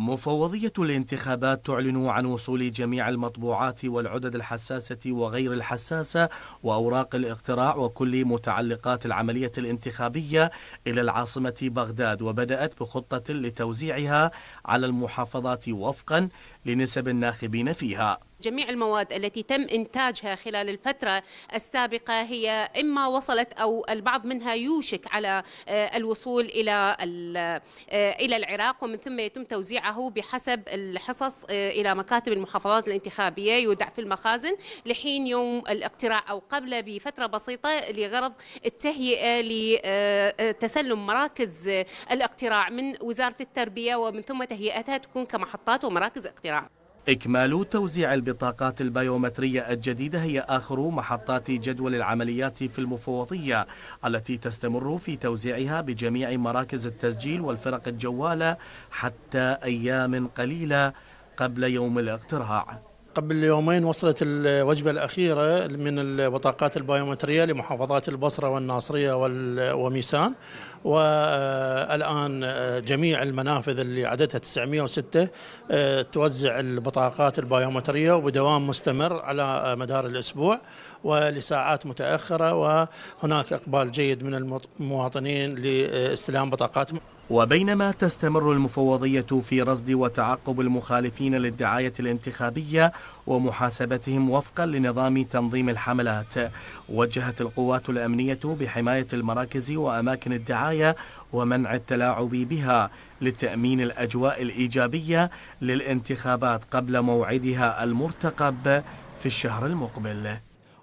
مفوضية الانتخابات تعلن عن وصول جميع المطبوعات والعدد الحساسة وغير الحساسة وأوراق الاقتراع وكل متعلقات العملية الانتخابية إلى العاصمة بغداد وبدأت بخطة لتوزيعها على المحافظات وفقا لنسب الناخبين فيها جميع المواد التي تم إنتاجها خلال الفترة السابقة هي إما وصلت أو البعض منها يوشك على آه، الوصول إلى آه، إلى العراق ومن ثم يتم توزيعه بحسب الحصص آه، إلى مكاتب المحافظات الانتخابية يودع في المخازن لحين يوم الاقتراع أو قبله بفترة بسيطة لغرض التهيئة لتسلم مراكز الاقتراع من وزارة التربية ومن ثم تهيئتها تكون كمحطات ومراكز اقتراع إكمال توزيع البطاقات البيومترية الجديدة هي آخر محطات جدول العمليات في المفوضية التي تستمر في توزيعها بجميع مراكز التسجيل والفرق الجوالة حتى أيام قليلة قبل يوم الاقتراع قبل يومين وصلت الوجبة الأخيرة من البطاقات البيومترية لمحافظات البصرة والناصرية وميسان والآن جميع المنافذ اللي عددها 906 آه، توزع البطاقات البيومترية وبدوام مستمر على مدار الأسبوع ولساعات متأخرة وهناك إقبال جيد من المواطنين لاستلام بطاقاتهم وبينما تستمر المفوضية في رصد وتعقب المخالفين للدعاية الانتخابية ومحاسبتهم وفقا لنظام تنظيم الحملات وجهت القوات الأمنية بحماية المراكز وأماكن الدعاية ومنع التلاعب بها لتأمين الأجواء الإيجابية للانتخابات قبل موعدها المرتقب في الشهر المقبل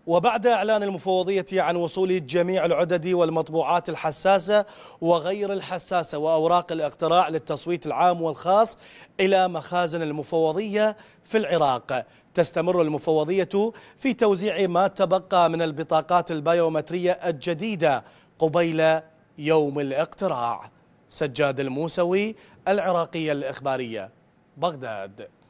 وبعد إعلان المفوضية عن وصول جميع العدد والمطبوعات الحساسة وغير الحساسة وأوراق الاقتراع للتصويت العام والخاص إلى مخازن المفوضية في العراق تستمر المفوضية في توزيع ما تبقى من البطاقات البيومترية الجديدة قبيل يوم الاقتراع سجاد الموسوي العراقية الإخبارية بغداد